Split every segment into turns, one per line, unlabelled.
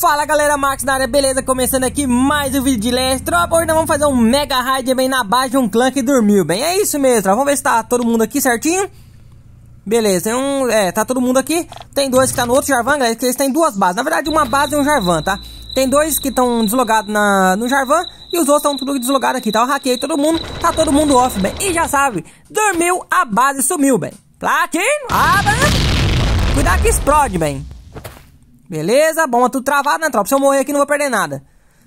Fala galera, Max da área, beleza? Começando aqui mais um vídeo de Leste hoje nós vamos fazer um mega raid bem na base de um clã que dormiu bem É isso mesmo, vamos ver se tá todo mundo aqui certinho Beleza, tem um, é, tá todo mundo aqui Tem dois que tá no outro Jarvan, galera, que eles têm duas bases Na verdade uma base e um Jarvan, tá? Tem dois que estão deslogados na, no Jarvan e os outros estão tudo deslogados aqui, tá? Eu hackei todo mundo, tá todo mundo off, bem. E já sabe, dormiu, a base sumiu, bem. Platino, abra, cuidado que explode, bem. Beleza? Bom, tudo travado, né, tropa? Se eu morrer aqui, não vou perder nada.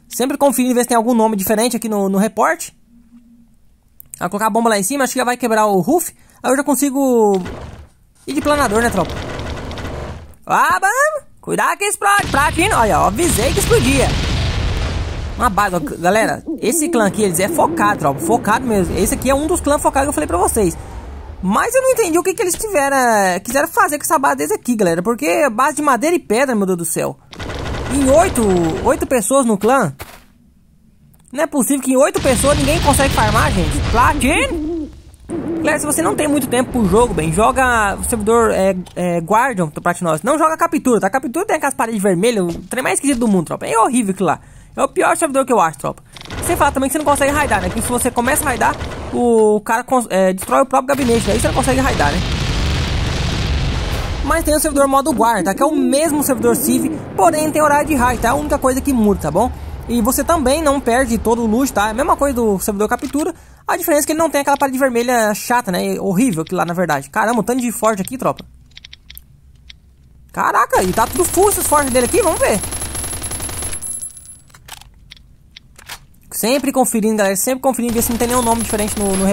Sempre conferindo ver se tem algum nome diferente aqui no, no report. Vai colocar a bomba lá em cima, acho que já vai quebrar o roof. Aí eu já consigo ir de planador, né, tropa? Ah, mano! Cuidado que explode! Pra aqui, olha, ó, avisei que explodia. Uma base, galera. Esse clã aqui, eles é focado, tropa. Focado mesmo. Esse aqui é um dos clãs focados que eu falei pra vocês. Mas eu não entendi o que, que eles tiveram, eh, quiseram fazer com essa base aqui, galera. Porque é base de madeira e pedra, meu Deus do céu. Em oito, oito pessoas no clã. Não é possível que em oito pessoas ninguém consegue farmar, gente. Platin! Galera, se você não tem muito tempo pro jogo, bem, joga o servidor é, é, Guardian do Platinós. Não joga captura, tá? Captura tem aquelas paredes vermelhas, o trem mais esquisito do mundo, tropa. É horrível aquilo lá. É o pior servidor que eu acho, tropa. Sem falar também que você não consegue raidar, né? que se você começa a raidar, o cara é, destrói o próprio gabinete, daí né? você não consegue raidar, né? Mas tem o servidor modo guarda, tá? Que é o mesmo servidor Civ, porém tem horário de raid, tá? É a única coisa que muda, tá bom? E você também não perde todo o luxo, tá? É a mesma coisa do servidor captura. A diferença é que ele não tem aquela parede vermelha chata, né? Horrível que lá na verdade. Caramba, um tanto de forte aqui, tropa. Caraca, e tá tudo full esses forges dele aqui, vamos ver. Sempre conferindo, galera. Sempre conferindo, ver se não tem nenhum nome diferente no, no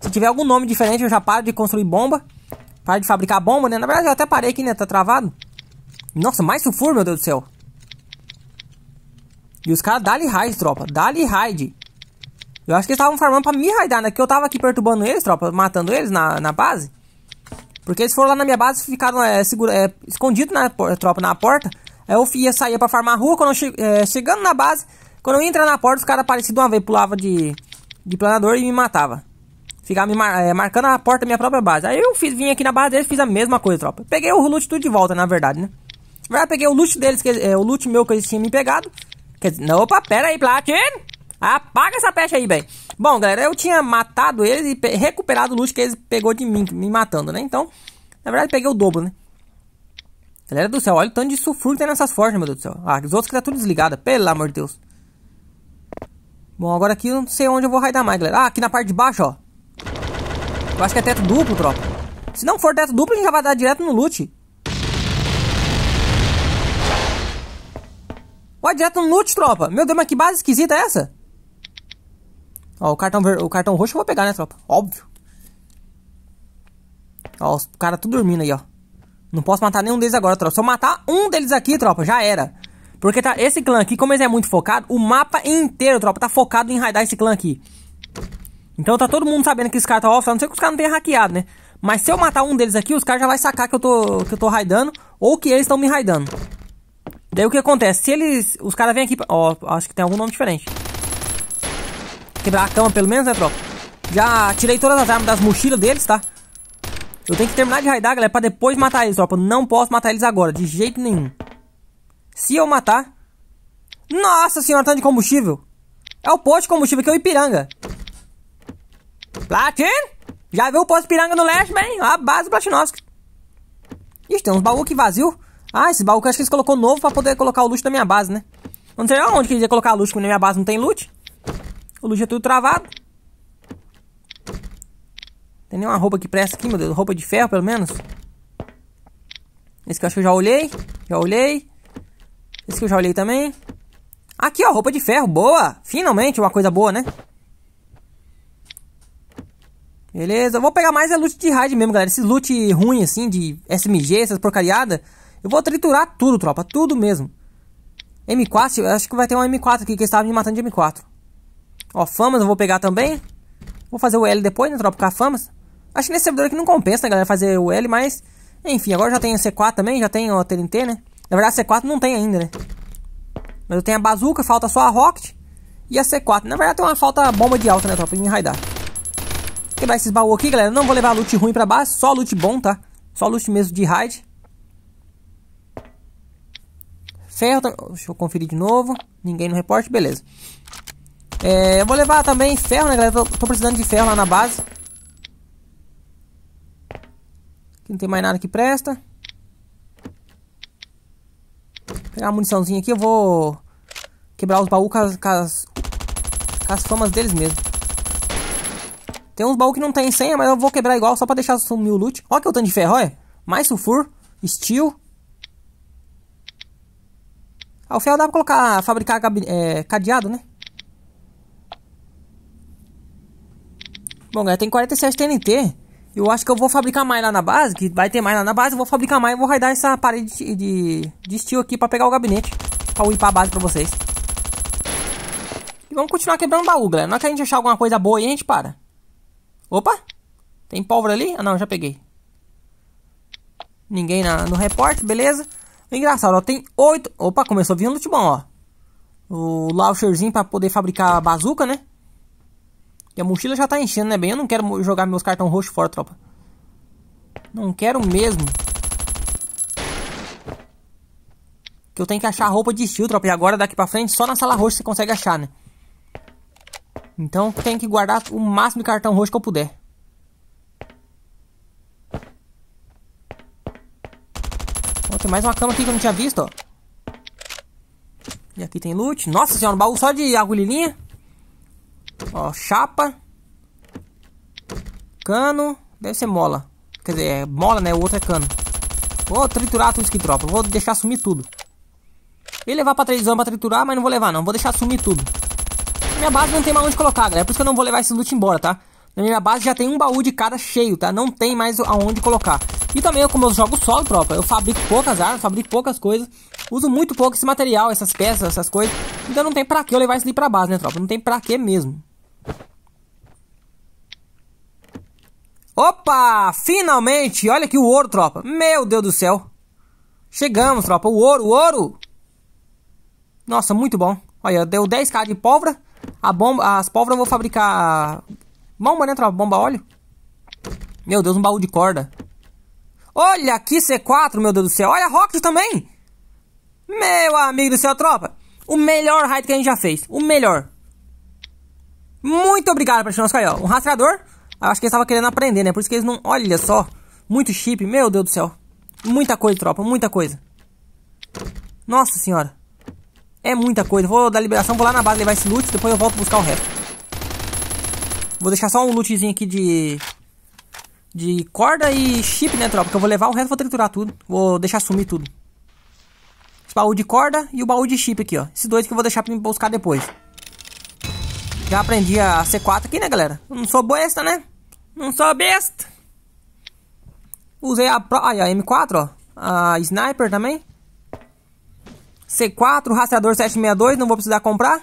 Se tiver algum nome diferente, eu já paro de construir bomba. Paro de fabricar bomba, né? Na verdade, eu até parei aqui, né? Tá travado. Nossa, mais sulfuro, meu Deus do céu. E os caras dali raid, tropa. Dali raid. Eu acho que eles estavam farmando pra me raidar, né? Que eu tava aqui perturbando eles, tropa. Matando eles na, na base. Porque eles foram lá na minha base e ficaram é, segura, é, escondidos na tropa, na porta. Aí eu ia sair pra farmar a rua. Quando eu che é, chegando na base, quando eu ia entrar na porta, os caras apareciam de uma vez, pulava de, de planador e me matava. Ficava me mar, é, marcando a porta da minha própria base. Aí eu fiz, vim aqui na base deles fiz a mesma coisa, tropa. Peguei o loot tudo de volta, na verdade, né? Na verdade, peguei o loot deles, que, é, o loot meu que eles tinham me pegado. Quer dizer, não, opa, pera aí, Platin! Apaga essa pecha aí, velho. Bom, galera, eu tinha matado eles e recuperado o loot que eles pegou de mim, me matando, né? Então, na verdade, peguei o dobro, né? Galera do céu, olha o tanto de sulfuro que tem nessas forjas, meu Deus do céu. Ah, os outros que tá tudo desligado, pelo amor de Deus. Bom, agora aqui eu não sei onde eu vou raidar mais, galera. Ah, aqui na parte de baixo, ó. Eu acho que é teto duplo, tropa. Se não for teto duplo, a gente já vai dar direto no loot. vai direto no loot, tropa. Meu Deus, mas que base esquisita é essa? Ó, o cartão, ver... o cartão roxo eu vou pegar, né, tropa? Óbvio. Ó, os caras tudo dormindo aí, ó. Não posso matar nenhum deles agora, tropa. Se eu matar um deles aqui, tropa, já era. Porque tá, esse clã aqui, como ele é muito focado, o mapa inteiro, tropa, tá focado em raidar esse clã aqui. Então tá todo mundo sabendo que esse cara tá off, a não ser que os caras não tenham hackeado, né? Mas se eu matar um deles aqui, os caras já vão sacar que eu tô, que eu tô raidando, ou que eles estão me raidando. Daí o que acontece? Se eles... Os caras vêm aqui... ó, acho que tem algum nome diferente. Quebrar a cama, pelo menos, né, tropa? Já tirei todas as armas das mochilas deles, tá? Eu tenho que terminar de raidar, galera, pra depois matar eles, tropa. Não posso matar eles agora, de jeito nenhum. Se eu matar. Nossa senhora, tanto de combustível. É o posto de combustível que é o Ipiranga. Platin? Já viu o posto Ipiranga no leste, bem? A base do Platinovski. Ixi, tem uns baús aqui vazio. Ah, esse baú que eu acho que eles colocou novo pra poder colocar o loot na minha base, né? Não sei onde que eles iam colocar loot, porque na minha base não tem loot. O loot é tudo travado. Tem nenhuma roupa que presta aqui, meu Deus. Roupa de ferro, pelo menos. Esse que eu acho que eu já olhei. Já olhei. Esse que eu já olhei também. Aqui, ó, roupa de ferro, boa. Finalmente uma coisa boa, né? Beleza, eu vou pegar mais a é loot de raid mesmo, galera. Esse loot ruim, assim, de SMG, essas porcariadas. Eu vou triturar tudo, tropa, tudo mesmo. M4, eu acho que vai ter uma M4 aqui, que estava me matando de M4. Ó, famas eu vou pegar também. Vou fazer o L depois, né, tropa, com a famas. Acho que nesse servidor aqui não compensa, né, galera, fazer o L, mas... Enfim, agora já tem a C4 também, já tem o TNT, né? Na verdade, a C4 não tem ainda, né? Mas eu tenho a bazuca, falta só a rocket e a C4. Na verdade, tem uma falta bomba de alta, né, tropa? Pra enraidar. Quebrar esses baús aqui, galera. Não vou levar loot ruim pra baixo, só loot bom, tá? Só loot mesmo de raid. Ferro, deixa eu conferir de novo. Ninguém no reporte, beleza. É, eu vou levar também ferro, né, galera? Tô, tô precisando de ferro lá na base. Aqui não tem mais nada que presta pegar uma muniçãozinha aqui, eu vou quebrar os baús com as, com as, com as famas deles mesmo. Tem uns baús que não tem senha, mas eu vou quebrar igual, só pra deixar sumir o loot. Olha que é o tanto de ferro, olha. Mais sulfur, steel. Ah, o ferro dá pra colocar, fabricar é, cadeado, né? Bom, galera, tem 47 TNT. Eu acho que eu vou fabricar mais lá na base, que vai ter mais lá na base, eu vou fabricar mais e vou raidar essa parede de, de, de steel aqui pra pegar o gabinete. Pra ir a base pra vocês. E vamos continuar quebrando baú, galera. Na hora é que a gente achar alguma coisa boa aí, a gente para. Opa! Tem pólvora ali? Ah, não, já peguei. Ninguém na, no reporte, beleza. Engraçado, ó, tem oito... Opa, começou a vir um loot bom, ó. O launcherzinho pra poder fabricar a bazuca, né? E a mochila já tá enchendo, né, bem? Eu não quero jogar meus cartão roxo fora, tropa. Não quero mesmo. Que eu tenho que achar roupa de estilo, tropa. E agora, daqui pra frente, só na sala roxa você consegue achar, né? Então, tenho que guardar o máximo de cartão roxo que eu puder. Ó, tem mais uma cama aqui que eu não tinha visto, ó. E aqui tem loot. Nossa senhora, um baú só de agulhinha. Ó, chapa. Cano. Deve ser mola. Quer dizer, é mola, né? O outro é cano. Vou triturar tudo isso que tropa. Vou deixar sumir tudo. Ia levar pra televisão pra triturar, mas não vou levar não. Vou deixar sumir tudo. Minha base não tem mais onde colocar, galera. É por isso que eu não vou levar esse loot embora, tá? Na minha base já tem um baú de cada cheio, tá? Não tem mais aonde colocar. E também, eu, como eu jogo solo, tropa, eu fabrico poucas armas, fabrico poucas coisas. Uso muito pouco esse material, essas peças, essas coisas. Então não tem pra que eu levar isso ali pra base, né, tropa? Não tem pra que mesmo. Opa! Finalmente! Olha aqui o ouro, tropa. Meu Deus do céu. Chegamos, tropa. O ouro, o ouro. Nossa, muito bom. Olha, deu 10k de pólvora. A bomba, as pólvora eu vou fabricar bomba, né, tropa? Bomba óleo. Meu Deus, um baú de corda. Olha aqui C4, meu Deus do céu. Olha Rocket também. Meu amigo do céu, tropa. O melhor raid que a gente já fez. O melhor. Muito obrigado, nosso Caiol. Um rastreador Acho que eles estavam querendo aprender, né? Por isso que eles não... Olha só, muito chip, meu Deus do céu. Muita coisa, tropa, muita coisa. Nossa senhora. É muita coisa. Vou dar liberação, vou lá na base levar esse loot, depois eu volto buscar o resto. Vou deixar só um lootzinho aqui de... De corda e chip, né, tropa? Que eu vou levar o resto, vou triturar tudo. Vou deixar sumir tudo. Esse baú de corda e o baú de chip aqui, ó. Esses dois que eu vou deixar pra me buscar depois. Já aprendi a C4 aqui, né, galera? não sou boesta, né? Não sou besta. Usei a, Pro, aí, a M4, ó. A Sniper também. C4, rastreador 762, não vou precisar comprar.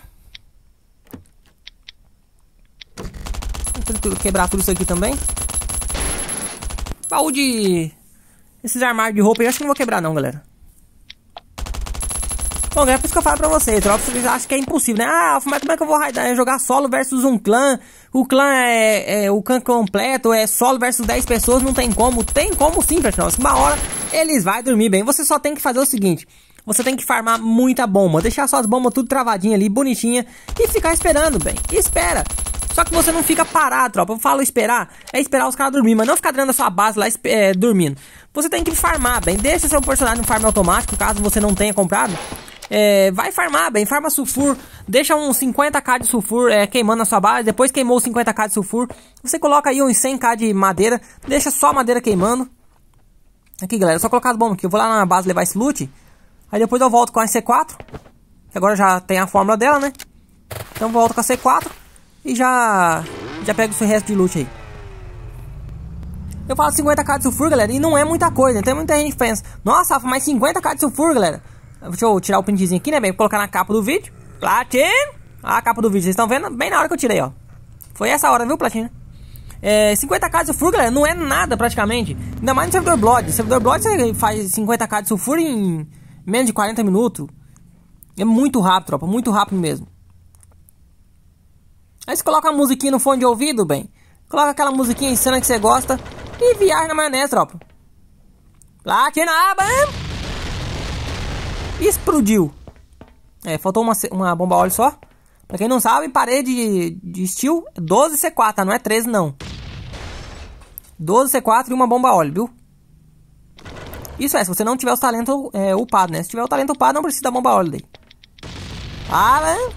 Vou quebrar tudo isso aqui também. Baú de... Esses armários de roupa eu acho que não vou quebrar não, galera. Bom, é por isso que eu falo pra vocês. Tropa, vocês acham que é impossível, né? Ah, mas como é que eu vou raidar? É jogar solo versus um clã o clã é, é o clã completo, é solo versus 10 pessoas, não tem como. Tem como sim, Platinós. Uma hora eles vai dormir bem. Você só tem que fazer o seguinte. Você tem que farmar muita bomba, deixar suas bombas tudo travadinha ali, bonitinha, e ficar esperando, bem. Espera. Só que você não fica parado, tropa. Eu falo esperar, é esperar os caras dormir, mas não ficar dentro da sua base lá é, dormindo. Você tem que farmar, bem. Deixa seu personagem no farm automático, caso você não tenha comprado. É, vai farmar, bem, farma sulfur, deixa uns 50k de sulfur é, queimando na sua base, depois queimou 50k de sulfur, você coloca aí uns 100k de madeira, deixa só a madeira queimando. Aqui, galera, só colocar as bombas aqui, eu vou lá na base levar esse loot, aí depois eu volto com a C4, que agora já tem a fórmula dela, né? Então volto com a C4 e já, já pego o resto de loot aí. Eu falo 50k de sulfur, galera, e não é muita coisa. tem então é muita gente pensa, nossa, mas 50k de sulfur, galera. Deixa eu tirar o printzinho aqui, né, bem? Vou colocar na capa do vídeo. Platina! A capa do vídeo, vocês estão vendo? Bem na hora que eu tirei, ó. Foi essa hora, viu, Platina? É, 50k de sulfuro, galera, não é nada praticamente. Ainda mais no servidor Blood. No servidor Blood você faz 50k de sulfuro em menos de 40 minutos. É muito rápido, tropa. Muito rápido mesmo. Aí você coloca a musiquinha no fone de ouvido, bem. Coloca aquela musiquinha insana que você gosta. E viaja na maionese, tropa. Platina, bam! explodiu. É, faltou uma, uma bomba óleo só. Pra quem não sabe, parede de steel 12 C4, tá? Não é 13 não. 12 C4 e uma bomba óleo, viu? Isso é, se você não tiver os talentos é, upado, né? Se tiver o talento upado, não precisa da bomba óleo daí. Para!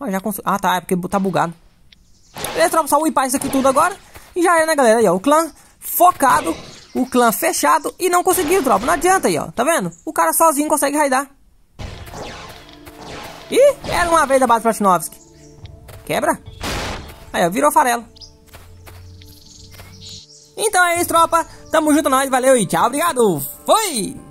Ah, já constru... Ah, tá, é porque tá bugado. Beleza, tropa, só upar isso aqui tudo agora. E já é, né, galera? Aí, ó, o clã focado o clã fechado e não conseguiu, tropa. Não adianta aí, ó. Tá vendo? O cara sozinho consegue raidar. Ih, era uma vez da base Platinovski. Quebra. Aí, ó, virou farelo. Então é isso, tropa. Tamo junto nós, valeu e tchau, obrigado. Foi!